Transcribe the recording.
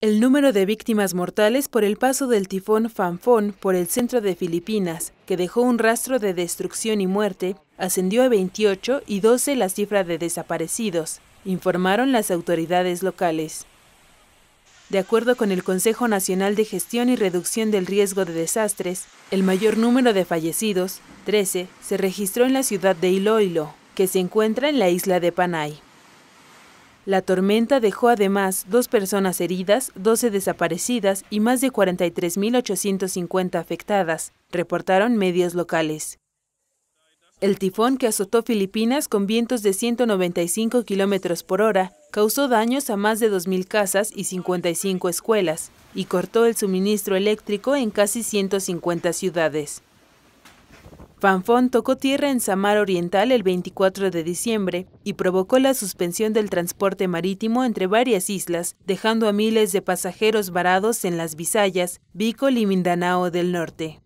El número de víctimas mortales por el paso del tifón Fanfón por el centro de Filipinas, que dejó un rastro de destrucción y muerte, ascendió a 28 y 12 la cifra de desaparecidos, informaron las autoridades locales. De acuerdo con el Consejo Nacional de Gestión y Reducción del Riesgo de Desastres, el mayor número de fallecidos, 13, se registró en la ciudad de Iloilo, que se encuentra en la isla de Panay. La tormenta dejó además dos personas heridas, 12 desaparecidas y más de 43.850 afectadas, reportaron medios locales. El tifón que azotó Filipinas con vientos de 195 kilómetros por hora causó daños a más de 2.000 casas y 55 escuelas y cortó el suministro eléctrico en casi 150 ciudades. Fanfón tocó tierra en Samar Oriental el 24 de diciembre y provocó la suspensión del transporte marítimo entre varias islas, dejando a miles de pasajeros varados en las Visayas, Bicol y Mindanao del Norte.